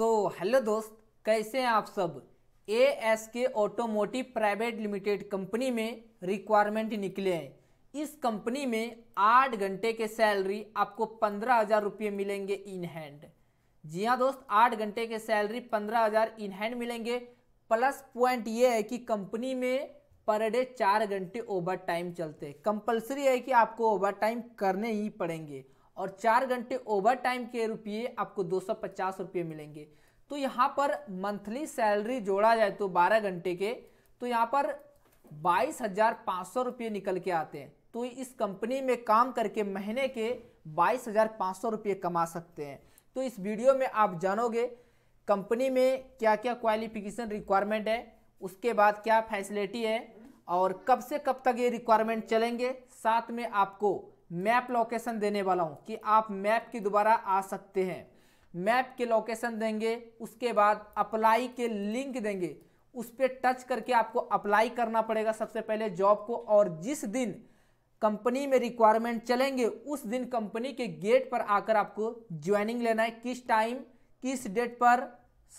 सो so, hello दोस्त कैसे हैं आप सब A S K automotive private limited company में रिक्वायरमेंट निकले हैं इस कंपनी में आठ घंटे के सैलरी आपको पंद्रह हज़ार रुपये मिलेंगे इन हैंड जी हाँ दोस्त आठ घंटे के सैलरी पंद्रह हज़ार इन हैंड मिलेंगे प्लस पॉइंट ये है कि कंपनी में पर डे चार घंटे ओवर टाइम चलते कंपलसरी है कि आपको ओवर टाइम करने ही पड़ेंगे और चार घंटे ओवर टाइम के रुपये आपको दो सौ पचास रुपये मिलेंगे तो यहाँ पर मंथली सैलरी जोड़ा जाए तो बारह घंटे के तो यहाँ पर बाईस हज़ार पाँच सौ रुपये निकल के आते हैं तो इस कंपनी में काम करके महीने के बाईस हज़ार पाँच सौ रुपये कमा सकते हैं तो इस वीडियो में आप जानोगे कंपनी में क्या क्या क्वालिफिकेशन रिक्वायरमेंट है उसके बाद क्या फैसिलिटी है और कब से कब तक ये रिक्वायरमेंट चलेंगे साथ में आपको मैप लोकेशन देने वाला हूँ कि आप मैप के दोबारा आ सकते हैं मैप के लोकेशन देंगे उसके बाद अप्लाई के लिंक देंगे उस पर टच करके आपको अप्लाई करना पड़ेगा सबसे पहले जॉब को और जिस दिन कंपनी में रिक्वायरमेंट चलेंगे उस दिन कंपनी के गेट पर आकर आपको ज्वाइनिंग लेना है किस टाइम किस डेट पर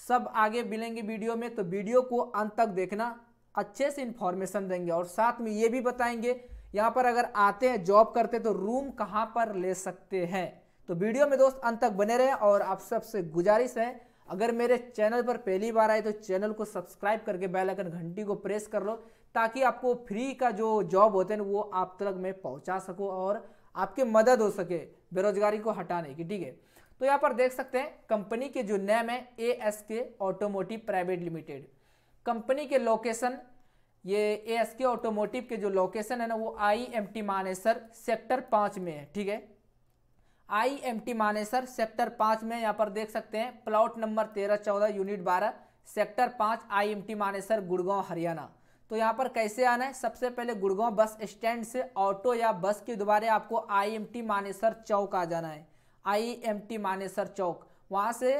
सब आगे मिलेंगे वीडियो में तो वीडियो को अंत तक देखना अच्छे से इन्फॉर्मेशन देंगे और साथ में ये भी बताएंगे यहाँ पर अगर आते हैं जॉब करते तो रूम कहाँ पर ले सकते हैं तो वीडियो में दोस्त अंत तक बने रहे और आप सबसे गुजारिश है अगर मेरे चैनल पर पहली बार आए तो चैनल को सब्सक्राइब करके बेल आइकन घंटी को प्रेस कर लो ताकि आपको फ्री का जो जॉब होते हैं वो आप तक मैं पहुंचा सकूं और आपके मदद हो सके बेरोजगारी को हटाने की ठीक है तो यहाँ पर देख सकते हैं कंपनी के जो नेम है A S K automotive private limited company के लोकेशन ये ए एस के ऑटोमोटिव के जो लोकेशन है ना वो I M T Manesar sector पाँच में है ठीक है I M T Manesar sector पाँच में यहाँ पर देख सकते हैं प्लॉट नंबर तेरह चौदह यूनिट बारह सेक्टर पाँच I M T Manesar Gurgaon Haryana तो यहाँ पर कैसे आना है सबसे पहले गुड़गांव बस स्टैंड से ऑटो या बस के द्वारे आपको आई एम टी मानेसर चौक आ जाना है आई एम टी मानेसर चौक वहाँ से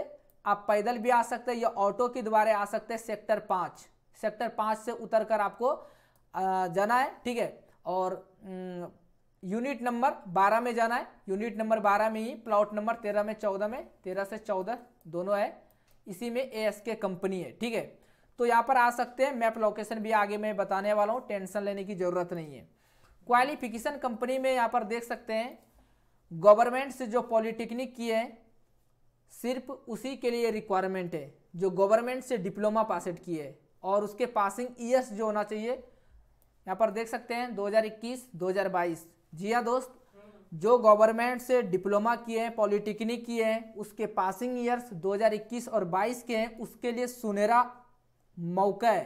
आप पैदल भी आ सकते हैं या ऑटो के द्वारा आ सकते हैं सेक्टर पाँच सेक्टर पाँच से उतर कर आपको जाना है ठीक है और यूनिट नंबर बारह में जाना है यूनिट नंबर बारह में ही प्लॉट नंबर तेरह में चौदह में तेरह से चौदह दोनों है इसी में ए एस के कंपनी है ठीक है तो यहाँ पर आ सकते हैं मैप लोकेशन भी आगे मैं बताने वाला हूँ टेंशन लेने की ज़रूरत नहीं है क्वालिफिकेशन कंपनी में यहाँ पर देख सकते हैं गवर्नमेंट से जो पॉलिटेक्निक की है सिर्फ उसी के लिए रिक्वायरमेंट है जो गवर्नमेंट से डिप्लोमा पास आउट की है और उसके पासिंग ईयर्स जो होना चाहिए यहाँ पर देख सकते हैं 2021 2022 जी हाँ दोस्त जो गवर्नमेंट से डिप्लोमा किए हैं पॉलिटेक्निक किए हैं उसके पासिंग ईयर्स 2021 और 22 के हैं उसके लिए सुनहरा मौका है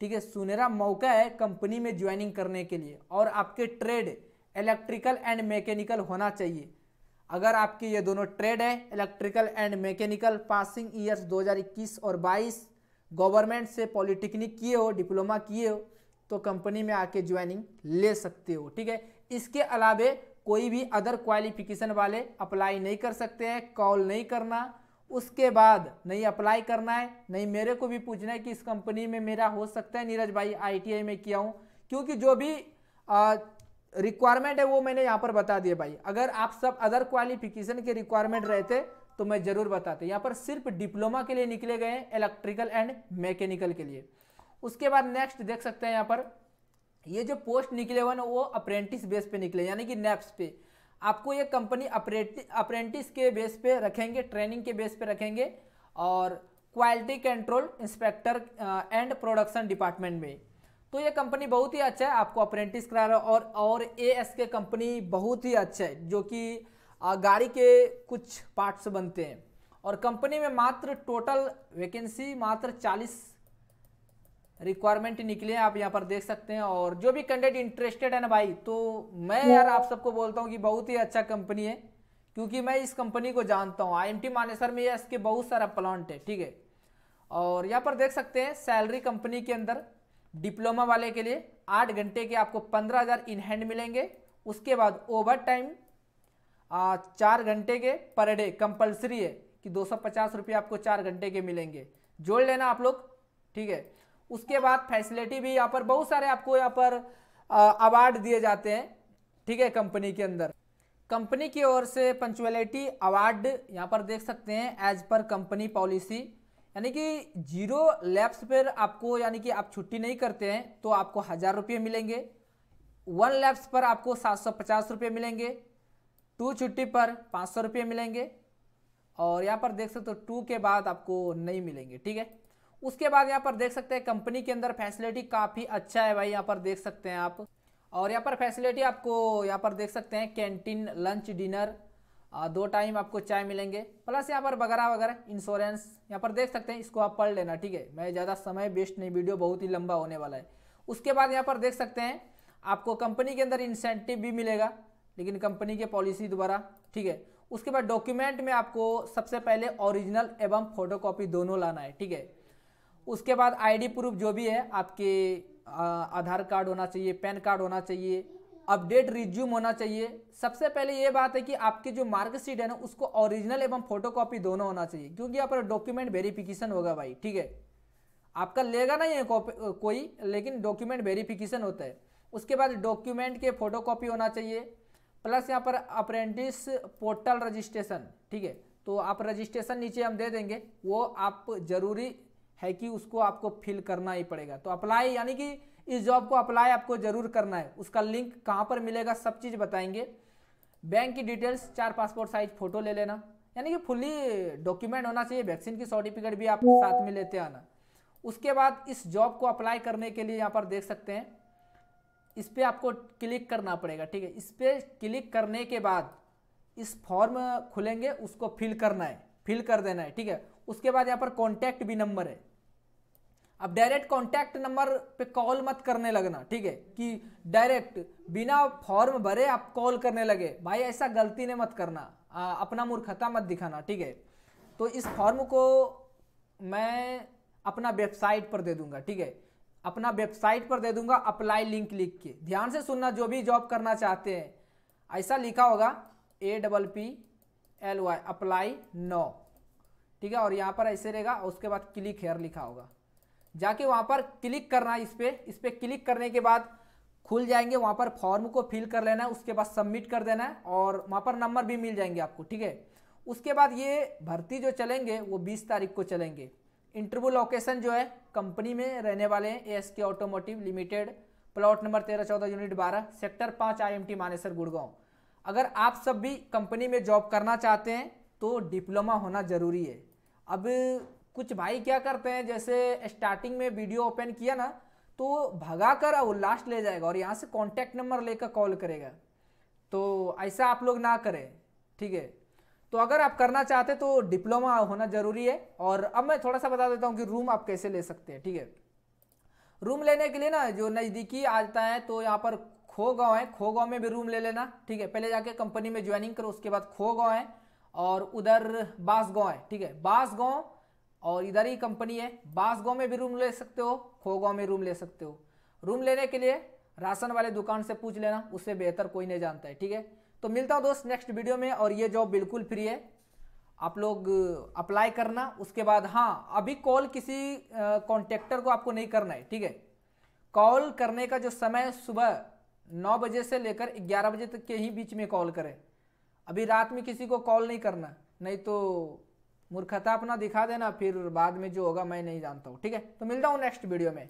ठीक है सुनहरा मौका है कंपनी में ज्वाइनिंग करने के लिए और आपके ट्रेड इलेक्ट्रिकल एंड मैकेनिकल होना चाहिए अगर आपके ये दोनों ट्रेड है electrical and mechanical passing years 2021 और 22 गवर्नमेंट से पॉलिटेक्निक किए हो डिप्लोमा किए हो तो कंपनी में आके ज्वाइनिंग ले सकते हो ठीक है इसके अलावे कोई भी अदर क्वालिफिकेशन वाले अप्लाई नहीं कर सकते हैं कॉल नहीं करना उसके बाद नहीं अप्लाई करना है नहीं मेरे को भी पूछना है कि इस कंपनी में मेरा हो सकता है नीरज भाई आईटीआई में किया हूँ क्योंकि जो भी रिक्वायरमेंट है वो मैंने यहाँ पर बता दिया भाई अगर आप सब अदर क्वालिफिकेशन के रिक्वायरमेंट रहते तो मैं जरूर बताते यहाँ पर सिर्फ डिप्लोमा के लिए निकले गए हैं इलेक्ट्रिकल एंड मैकेनिकल के लिए उसके बाद नेक्स्ट देख सकते हैं यहाँ पर ये जो पोस्ट निकले हुए ना वो अप्रेंटिस बेस पे निकले यानी कि नेप्स पे आपको ये कंपनी अप्रेंटिस के बेस पे रखेंगे ट्रेनिंग के बेस पे रखेंगे और quality control inspector and production department में तो ये कंपनी बहुत ही अच्छा है आपको अप्रेंटिस करा रहा है और और ए एस के कंपनी बहुत ही अच्छा है जो कि गाड़ी के कुछ पार्ट्स बनते हैं और कंपनी में मात्र टोटल वैकेंसी मात्र 40 रिक्वायरमेंट निकले हैं आप यहाँ पर देख सकते हैं और जो भी कैंडिडेट इंटरेस्टेड है ना भाई तो मैं यार आप सबको बोलता हूँ कि बहुत ही अच्छा कंपनी है क्योंकि मैं इस कंपनी को जानता हूँ आई एम टी मानेसर में इसके बहुत सारा प्लांट है ठीक है और यहाँ पर देख सकते हैं सैलरी कंपनी के अंदर डिप्लोमा वाले के लिए आठ घंटे के आपको पंद्रह हज़ार इन हैंड मिलेंगे उसके बाद ओवर टाइम चार घंटे के पर डे कंपल्सरी है कि दो सौ पचास रुपये आपको चार घंटे के मिलेंगे जोड़ लेना आप लोग ठीक है उसके बाद फैसिलिटी भी यहाँ पर बहुत सारे आपको यहाँ पर अवार्ड दिए जाते हैं ठीक है कंपनी के अंदर कंपनी की ओर से पंचुअलिटी अवार्ड यहाँ पर देख सकते हैं एज पर कंपनी पॉलिसी यानी कि जीरो लैप्स पर आपको यानी कि आप छुट्टी नहीं करते हैं तो आपको हज़ार रुपये मिलेंगे वन लैप्स पर आपको सात सौ पचास रुपये मिलेंगे टू छुट्टी पर पाँच सौ रुपये मिलेंगे और यहाँ पर देख सकते हो टू के बाद आपको नहीं मिलेंगे ठीक है उसके बाद यहाँ पर देख सकते हैं कंपनी के अंदर फैसिलिटी काफ़ी अच्छा है भाई यहाँ पर देख सकते हैं आप और यहाँ पर फैसिलिटी आपको यहाँ पर देख सकते हैं कैंटीन लंच डिनर दो टाइम आपको चाय मिलेंगे प्लस यहाँ पर वगैरह वगैरह इंश्योरेंस यहाँ पर देख सकते हैं इसको आप पढ़ लेना ठीक है मैं ज़्यादा समय वेस्ट नहीं वीडियो बहुत ही लंबा होने वाला है उसके बाद यहाँ पर देख सकते हैं आपको कंपनी के अंदर इंसेंटिव भी मिलेगा लेकिन कंपनी के पॉलिसी द्वारा ठीक है उसके बाद डॉक्यूमेंट में आपको सबसे पहले ओरिजिनल एवं फोटोकॉपी दोनों लाना है ठीक है उसके बाद आईडी प्रूफ जो भी है आपके आधार कार्ड होना चाहिए पैन कार्ड होना चाहिए अपडेट रिज्यूम होना चाहिए सबसे पहले ये बात है कि आपकी जो मार्कशीट है ना उसको ओरिजिनल एवं फोटोकॉपी दोनों होना चाहिए क्योंकि यहाँ पर डॉक्यूमेंट वेरिफिकेशन होगा भाई ठीक है आपका लेगा नहीं है कोई लेकिन डॉक्यूमेंट वेरिफिकेशन होता है उसके बाद डॉक्यूमेंट के फोटोकॉपी होना चाहिए प्लस यहाँ पर अप्रेंटिस पोर्टल रजिस्ट्रेशन ठीक है तो आप रजिस्ट्रेशन नीचे हम दे देंगे वो आप जरूरी है कि उसको आपको फिल करना ही पड़ेगा तो अप्लाई यानी कि इस जॉब को अप्लाई आपको जरूर करना है उसका लिंक कहाँ पर मिलेगा सब चीज़ बताएंगे बैंक की डिटेल्स चार पासपोर्ट साइज फ़ोटो ले लेना यानी कि फुली डॉक्यूमेंट होना चाहिए वैक्सीन की सर्टिफिकेट भी आप साथ में लेते आना उसके बाद इस जॉब को अप्लाई करने के लिए यहाँ पर देख सकते हैं इस पर आपको क्लिक करना पड़ेगा ठीक है इस पर क्लिक करने के बाद इस फॉर्म खुलेंगे उसको फिल करना है फिल कर देना है ठीक है उसके बाद यहाँ पर कॉन्टैक्ट भी नंबर है अब डायरेक्ट कॉन्टैक्ट नंबर पे कॉल मत करने लगना ठीक है कि डायरेक्ट बिना फॉर्म भरे आप कॉल करने लगे भाई ऐसा गलती ने मत करना आ, अपना मूर्खता मत दिखाना ठीक है तो इस फॉर्म को मैं अपना वेबसाइट पर दे दूंगा ठीक है अपना वेबसाइट पर दे दूंगा अप्लाई लिंक लिख के ध्यान से सुनना जो भी जॉब करना चाहते हैं ऐसा लिखा होगा A double P L Y apply नो ठीक है और यहाँ पर ऐसे रहेगा उसके बाद क्लिक हेयर लिखा होगा जाके वहाँ पर क्लिक करना इस पर इस पर क्लिक करने के बाद खुल जाएंगे वहाँ पर फॉर्म को फिल कर लेना है उसके बाद सबमिट कर देना है और वहाँ पर नंबर भी मिल जाएंगे आपको ठीक है उसके बाद ये भर्ती जो चलेंगे वो बीस तारीख को चलेंगे इंटरव्यू लोकेशन जो है कंपनी में रहने वाले हैं S K automotive limited plot number तेरह चौदह यूनिट बारह सेक्टर पाँच I M T Manesar Gurgaon अगर आप सब भी कंपनी में जॉब करना चाहते हैं तो डिप्लोमा होना ज़रूरी है अब कुछ भाई क्या करते हैं जैसे स्टार्टिंग में वीडियो ओपन किया ना तो भगा कर वो लास्ट ले जाएगा और यहाँ से कॉन्टैक्ट नंबर लेकर कॉल करेगा तो ऐसा आप लोग ना करें ठीक है तो अगर आप करना चाहते तो डिप्लोमा होना जरूरी है और अब मैं थोड़ा सा बता देता हूँ कि रूम आप कैसे ले सकते हैं ठीक है रूम लेने के लिए ना जो नज़दीकी आता है तो यहाँ पर खो गाँव है खो गाँव में भी रूम ले लेना ठीक है पहले जाके कंपनी में ज्वाइनिंग करो उसके बाद खो गाँव है और उधर बास गाँव है ठीक है बास गाँव और इधर ही कंपनी है बास गाँव में भी रूम ले सकते हो खो गाँव में रूम ले सकते हो रूम लेने के लिए राशन वाले दुकान से पूछ लेना उससे बेहतर कोई नहीं जानता है ठीक है तो मिलता हूँ दोस्त नेक्स्ट वीडियो में और ये जॉब बिल्कुल फ्री है आप लोग अप्लाई करना उसके बाद हाँ अभी कॉल किसी कॉन्टेक्टर को आपको नहीं करना है ठीक है कॉल करने का जो समय सुबह नौ बजे से लेकर ग्यारह बजे तक के ही बीच में कॉल करें अभी रात में किसी को कॉल नहीं करना नहीं तो मूर्खता अपना दिखा देना फिर बाद में जो होगा मैं नहीं जानता हूँ ठीक है तो मिलता हूँ नेक्स्ट वीडियो में